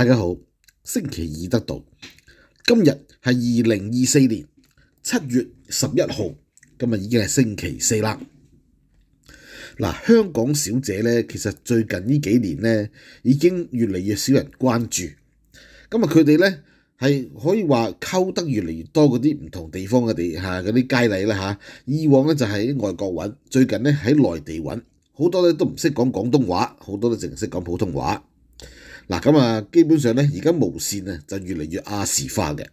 大家好，星期二得到，今日系二零二四年七月十一号，今日已经系星期四啦。嗱，香港小姐咧，其实最近呢几年咧，已经越嚟越少人关注。今日佢哋咧系可以话沟得越嚟越多嗰啲唔同地方嘅地吓嗰啲佳丽啦吓。以往咧就系喺外国揾，最近咧喺内地揾，好多咧都唔识讲广东话，好多都净系识讲普通话。嗱咁啊，基本上咧，而家無線啊就越嚟越亞視化嘅。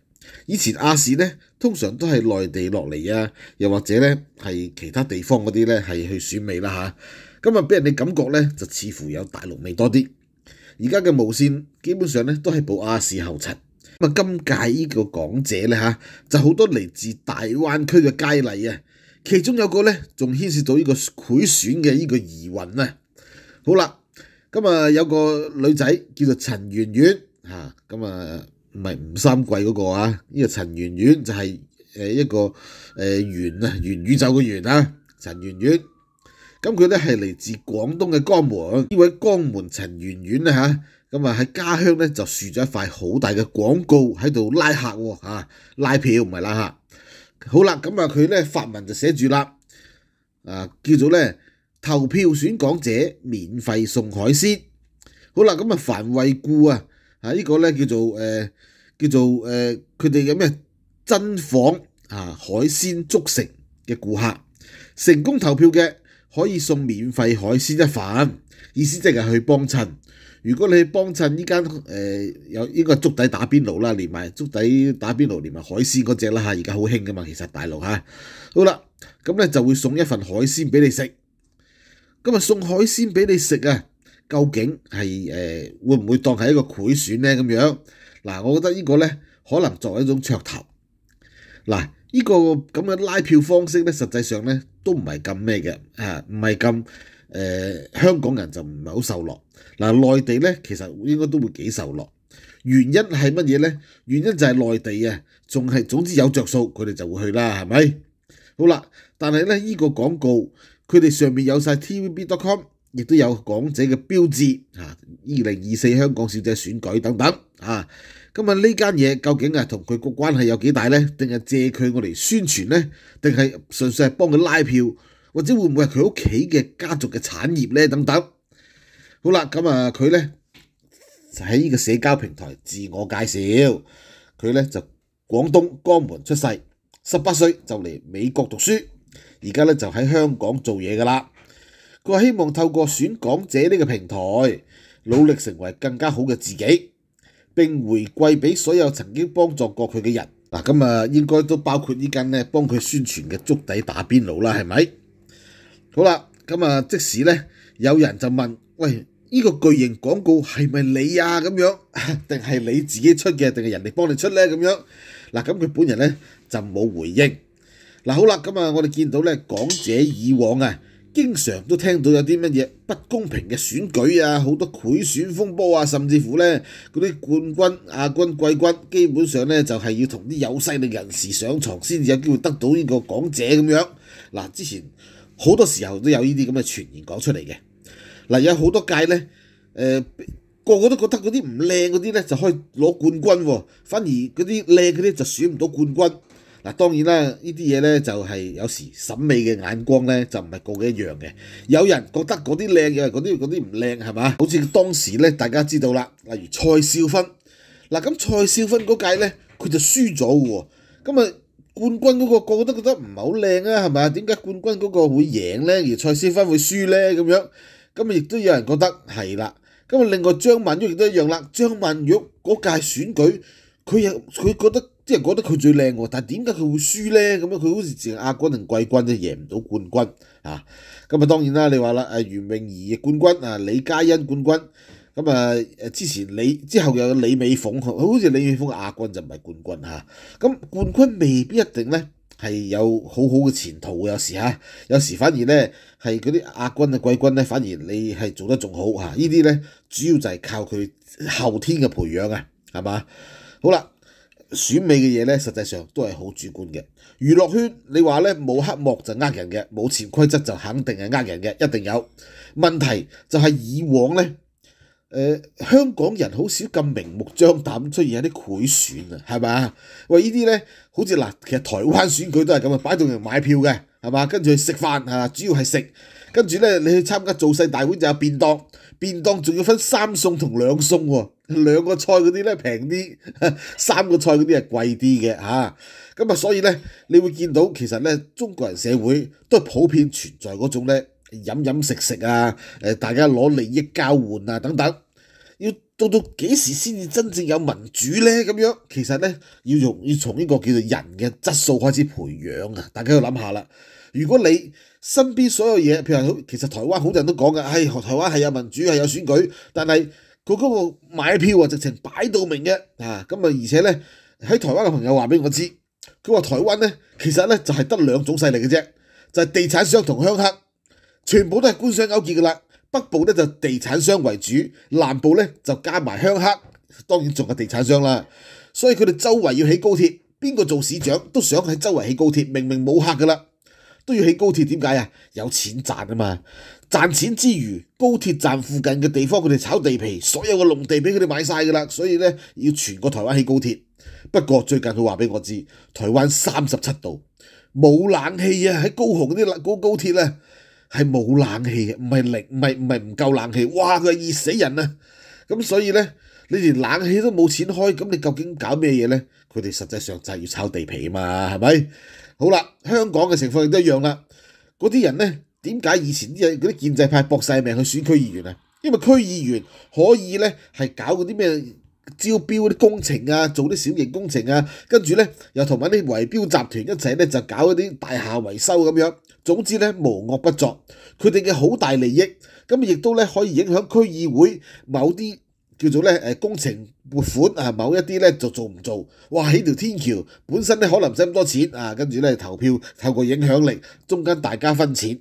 以前亞視咧，通常都係內地落嚟啊，又或者咧係其他地方嗰啲咧係去選美啦嚇。咁啊，俾人哋感覺咧就似乎有大陸味多啲。而家嘅無線基本上咧都係補亞視後塵。咁啊，今屆呢個港姐咧嚇，就好多嚟自大灣區嘅佳麗啊，其中有個咧仲牽涉到呢個選選嘅呢個疑雲啊。好啦。咁啊，有個女仔叫做陳圓圓嚇，咁啊唔係吳三桂嗰個啊，呢個陳圓圓就係誒一個誒圓啊，圓宇宙嘅圓啊，陳圓圓。咁佢咧係嚟自廣東嘅江門，呢位江門陳圓圓咧嚇，咁啊喺家鄉咧就樹咗一塊好大嘅廣告喺度拉客喎嚇，拉票唔係拉客。好啦，咁啊佢咧發文就寫住啦，啊叫做咧。投票選港者，免費送海鮮。好啦，咁啊，凡惠顧啊，啊呢個咧叫做誒叫做诶，佢哋嘅咩真房啊海鮮粥城嘅顧客成功投票嘅，可以送免費海鮮一份。意思即係去幫襯。如果你去幫襯呢間诶有呢个粥底打邊爐啦，連埋粥底打邊爐，連埋海鮮嗰只啦吓，而家好興噶嘛。其實大陸吓。好啦，咁咧就會送一份海鮮俾你食。今日送海鮮俾你食啊，究竟係誒會唔會當係一個賄選呢？咁樣嗱，我覺得呢個呢，可能作為一種噱頭。嗱，呢個咁嘅拉票方式呢，實際上呢都唔係咁咩嘅，啊唔係咁誒香港人就唔係好受落。嗱，內地呢，其實應該都會幾受落，原因係乜嘢呢？原因就係內地啊，仲係總之有着數，佢哋就會去啦，係咪？好啦，但係呢、呢個廣告。佢哋上面有晒 TVB.com，亦都有港姐嘅標誌，嚇二零二四香港小姐選舉等等，啊。咁啊呢間嘢究竟啊同佢個關係有幾大咧？定係借佢我嚟宣傳咧？定係純粹係幫佢拉票，或者會唔會係佢屋企嘅家族嘅產業咧？等等。好啦，咁啊佢咧就喺呢個社交平台自我介紹，佢咧就廣東江門出世，十八歲就嚟美國讀書。而家咧就喺香港做嘢噶啦，佢話希望透過選港者呢個平台，努力成為更加好嘅自己，並回饋俾所有曾經幫助過佢嘅人。嗱，咁啊應該都包括呢間咧幫佢宣傳嘅足底打邊爐啦，係咪？好啦，咁啊即使咧有人就問：喂，呢個巨型廣告係咪你啊？咁樣，定係你自己出嘅，定係人哋幫你出咧？咁樣，嗱咁佢本人咧就冇回應。嗱好啦，咁啊，我哋見到咧港姐以往啊，經常都聽到有啲乜嘢不公平嘅選舉啊，好多攜選風波啊，甚至乎咧嗰啲冠軍、亞軍、季軍，基本上咧就係要同啲有勢力人士上床先至有機會得到呢個港姐咁樣。嗱，之前好多時候都有呢啲咁嘅傳言講出嚟嘅。嗱，有好多屆咧，誒個個都覺得嗰啲唔靚嗰啲咧就可以攞冠軍喎，反而嗰啲靚嗰啲就選唔到冠軍。嗱，當然啦，呢啲嘢咧就係有時審美嘅眼光咧，就唔係個個一樣嘅。有人覺得嗰啲靚嘅，嗰啲嗰啲唔靚係嘛？好似當時咧，大家知道啦，例如蔡少芬，嗱咁蔡少芬嗰屆咧，佢就輸咗喎。咁啊，冠軍嗰個個都覺得唔係好靚啊，係嘛？點解冠軍嗰個會贏咧，而蔡少芬會輸咧咁樣？咁啊，亦都有人覺得係啦。咁啊，另外張曼玉亦都一樣啦，張曼玉嗰屆選舉。佢又佢覺得啲人覺得佢最靚喎，但係點解佢會輸咧？咁樣佢好似成亞軍定季軍都贏唔到冠軍啊！咁啊，當然啦，你話啦，阿袁詠儀冠軍啊，李嘉欣冠軍咁啊誒，之前李之後有李美鳳，好似李美鳳亞軍就唔係冠軍嚇。咁冠軍未必一定咧係有好好嘅前途嘅，有時嚇，有時反而咧係嗰啲亞軍啊季軍咧反而你係做得仲好嚇。依啲咧主要就係靠佢後天嘅培養啊，係嘛？好啦，选美嘅嘢咧，实际上都系好主观嘅。娱乐圈你话咧，冇黑幕就呃人嘅，冇潜规则就肯定系呃人嘅，一定有。问题就系以往咧。诶，香港人好少咁明目张胆出现一啲贿选啊，系嘛？喂，呢啲咧，好似嗱，其实台湾选举都系咁啊，摆到人买票嘅，系嘛？跟住去食饭啊，主要系食，跟住咧，你去参加造勢大會就有便当，便当仲要分三餸同两餸喎，两个菜嗰啲咧平啲，三个菜嗰啲系贵啲嘅吓。咁啊，所以咧，你会见到其实咧，中国人社会都普遍存在嗰种咧。飲飲食食啊！誒，大家攞利益交換啊，等等，要到到幾時先至真正有民主呢？咁樣其實呢，要用要從呢個叫做人嘅質素開始培養啊！大家要諗下啦。如果你身邊所有嘢，譬如其實台灣好多人都講嘅，係台灣係有民主係有選舉，但係佢嗰個買票啊，直情擺到明嘅啊。咁啊，而且呢，喺台灣嘅朋友話俾我知，佢話台灣呢，其實呢就係得兩種勢力嘅啫，就係地產商同鄉黑。全部都係官商勾結㗎啦。北部咧就地產商為主，南部咧就加埋鄉客，當然仲係地產商啦。所以佢哋周圍要起高鐵，邊個做市長都想喺周圍起高鐵。明明冇客㗎啦，都要起高鐵點解啊？有錢賺啊嘛！賺錢之餘，高鐵站附近嘅地方佢哋炒地皮，所有嘅農地俾佢哋買晒㗎啦。所以咧要全個台灣起高鐵。不過最近佢話俾我知，台灣三十七度冇冷氣啊，喺高雄嗰啲高高鐵呢。系冇冷氣嘅，唔係力，唔係唔係唔夠冷氣，哇！佢熱死人啊！咁所以咧，你連冷氣都冇錢開，咁你究竟搞咩嘢咧？佢哋實際上就係要炒地皮啊嘛，係咪？好啦，香港嘅情況亦都一樣啦。嗰啲人咧，點解以前啲嗰啲建制派搏曬命去選區議員啊？因為區議員可以咧係搞嗰啲咩招標嗰啲工程啊，做啲小型工程啊，跟住咧又同埋啲圍標集團一齊咧就搞嗰啲大廈維修咁樣。總之咧，無惡不作，佢哋嘅好大利益咁，亦都咧可以影響區議會某啲叫做咧工程撥款啊，某一啲咧就做唔做哇？起條天橋本身咧可能唔使咁多錢啊，跟住咧投票透過影響力中間大家分錢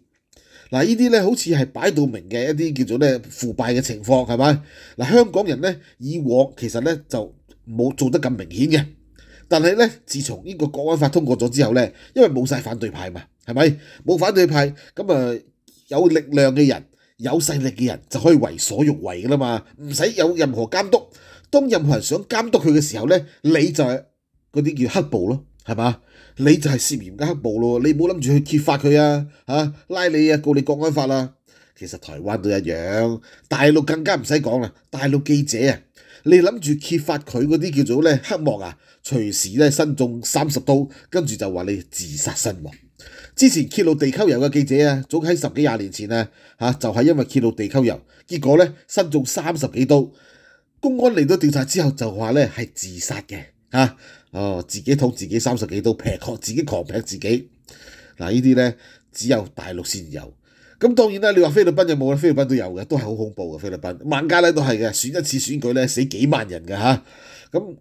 嗱，呢啲咧好似係擺到明嘅一啲叫做咧腐敗嘅情況係咪嗱？香港人咧以往其實咧就冇做得咁明顯嘅，但係咧自從呢個國安法通過咗之後咧，因為冇晒反對派嘛。係咪冇反對派咁啊？有力量嘅人，有勢力嘅人就可以為所欲為㗎啦嘛，唔使有任何監督。當任何人想監督佢嘅時候咧，你就係嗰啲叫黑暴咯，係嘛？你就係涉嫌嘅黑暴咯。你冇諗住去揭發佢啊嚇，拉你啊告你國安法啦。其實台灣都一樣，大陸更加唔使講啦。大陸記者啊，你諗住揭發佢嗰啲叫做咧黑幕啊，隨時咧身中三十刀，跟住就話你自殺身亡。之前揭露地沟油嘅记者啊，早喺十几廿年前啊，吓就系因为揭露地沟油，结果咧身中三十几刀。公安嚟到调查之后就话咧系自杀嘅，吓哦自己捅自己三十几刀，劈壳自己狂劈自己。嗱呢啲咧只有大陆先有。咁当然啦，你话菲律宾有冇咧？菲律宾都有嘅，都系好恐怖嘅。菲律宾孟加拉都系嘅，选一次选举咧死几万人嘅吓。咁。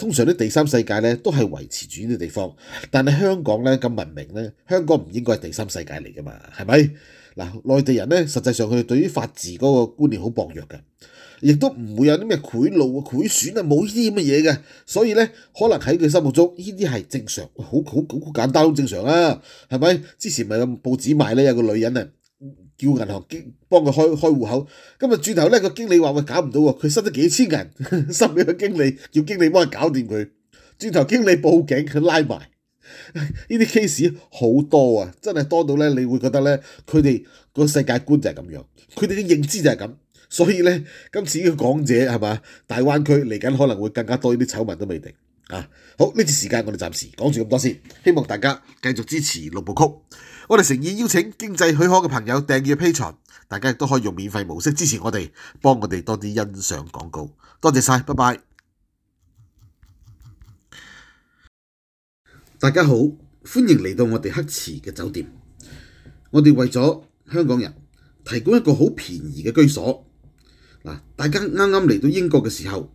通常啲第三世界咧都係維持住呢啲地方，但係香港咧咁文明咧，香港唔應該係第三世界嚟噶嘛？係咪？嗱，內地人咧，實際上佢對於法治嗰個觀念好薄弱嘅，亦都唔會有啲咩賄賂、賄選啊，冇呢啲咁嘅嘢嘅，所以咧可能喺佢心目中呢啲係正常，好好好簡單，好正常啊，係咪？之前咪有報紙賣咧，有個女人啊。叫银行经帮佢开开户口，今日转头咧个经理话喂搞唔到，佢收咗几千人，收咗个经理，叫经理帮佢搞掂佢，转头经理报警佢拉埋，呢啲 case 好多啊，真系多到咧你会觉得咧佢哋个世界观就系咁样，佢哋嘅认知就系咁，所以咧今次呢个港者系嘛，大湾区嚟紧可能会更加多呢啲丑闻都未定。啊，好呢次时间我哋暂时讲住咁多先，希望大家继续支持六部曲。我哋诚意邀请经济许可嘅朋友订阅披 n 大家亦都可以用免费模式支持我哋，帮我哋多啲欣赏广告。多谢晒，拜拜。大家好，欢迎嚟到我哋黑池嘅酒店。我哋为咗香港人提供一个好便宜嘅居所。嗱，大家啱啱嚟到英国嘅时候。